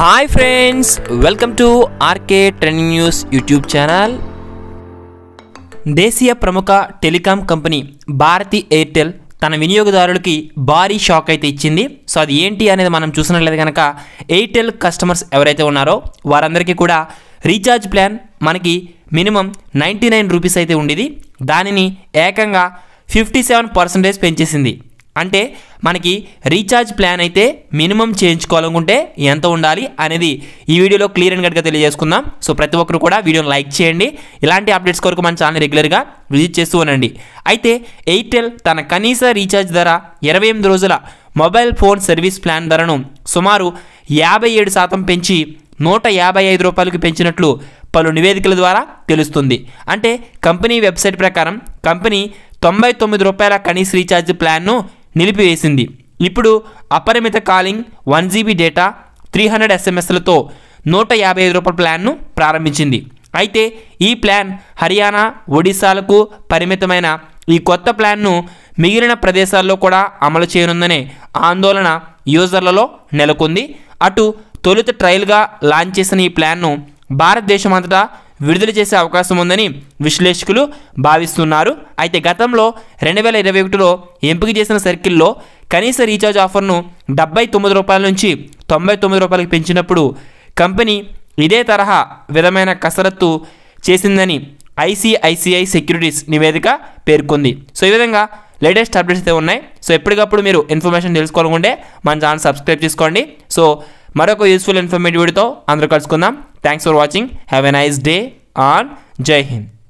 Hi friends welcome to R K trending news YouTube channel దేశీయ ప్రముఖ telecom company Bharati Airtel తన వినియోగదారులకి భారీ షాక్ అయితే ఇచ్చింది సో అది ఏంటి అనేది మనం చూసినట్లయితే కనుక ఎయిర్టెల్ కస్టమర్స్ ఎవరైతే ఉన్నారో వారందరికీ కూడా రీఛార్జ్ ప్లాన్ మనకి మినిమం నైంటీ నైన్ రూపీస్ అయితే ఉండేది దానిని ఏకంగా ఫిఫ్టీ సెవెన్ పర్సెంటేజ్ పెంచేసింది అంటే మనకి రీఛార్జ్ ప్లాన్ అయితే మినిమం చేయించుకోవాలనుకుంటే ఎంత ఉండాలి అనేది ఈ వీడియోలో క్లియర్ అండ్ కట్గా తెలియజేసుకుందాం సో ప్రతి ఒక్కరు కూడా వీడియోని లైక్ చేయండి ఇలాంటి అప్డేట్స్ కొరకు మన ఛానల్ రెగ్యులర్గా విజిట్ చేస్తూ ఉండండి అయితే ఎయిర్టెల్ తన కనీస రీఛార్జ్ ధర ఇరవై ఎనిమిది రోజుల మొబైల్ ఫోన్ సర్వీస్ ప్లాన్ ధరను సుమారు యాభై ఏడు శాతం పెంచి నూట యాభై ఐదు రూపాయలకు పెంచినట్లు పలు నివేదికల ద్వారా తెలుస్తుంది అంటే కంపెనీ వెబ్సైట్ ప్రకారం కంపెనీ తొంభై తొమ్మిది రూపాయల కనీస రీఛార్జ్ ప్లాన్ను నిలిపివేసింది ఇప్పుడు అపరిమిత calling one GB data three hundred ఎస్ఎంఎస్లతో నూట యాభై ఐదు రూపాయల ప్లాన్ను ప్రారంభించింది అయితే ఈ ప్లాన్ హర్యానా ఒడిశాలకు పరిమితమైన ఈ కొత్త ప్లాన్ను మిగిలిన ప్రదేశాల్లో కూడా అమలు చేయనుందనే ఆందోళన యూజర్లలో నెలకొంది అటు తొలుత ట్రయల్గా లాంచ్ చేసిన ఈ ప్లాన్ను భారతదేశం అంతటా విడుదల చేసే అవకాశం ఉందని విశ్లేషకులు భావిస్తున్నారు అయితే గతంలో రెండు వేల ఇరవై ఒకటిలో ఎంపిక చేసిన సర్కిల్లో కనీస రీఛార్జ్ ఆఫర్ను డెబ్బై తొమ్మిది రూపాయల నుంచి తొంభై తొమ్మిది రూపాయలకు పెంచినప్పుడు కంపెనీ ఇదే తరహా విధమైన కసరత్తు చేసిందని ఐసిఐసిఐ సెక్యూరిటీస్ నివేదిక పేర్కొంది సో ఈ విధంగా లేటెస్ట్ అప్డేట్స్ అయితే ఉన్నాయి సో ఎప్పటికప్పుడు మీరు ఇన్ఫర్మేషన్ తెలుసుకోవాలనుకుంటే మన ఛానల్ సబ్స్క్రైబ్ చేసుకోండి సో మరొక యూస్ఫుల్ ఇన్ఫర్మేటివ్తో అందరూ కలుసుకుందాం Thanks for watching. Have a nice day and Jai Hind.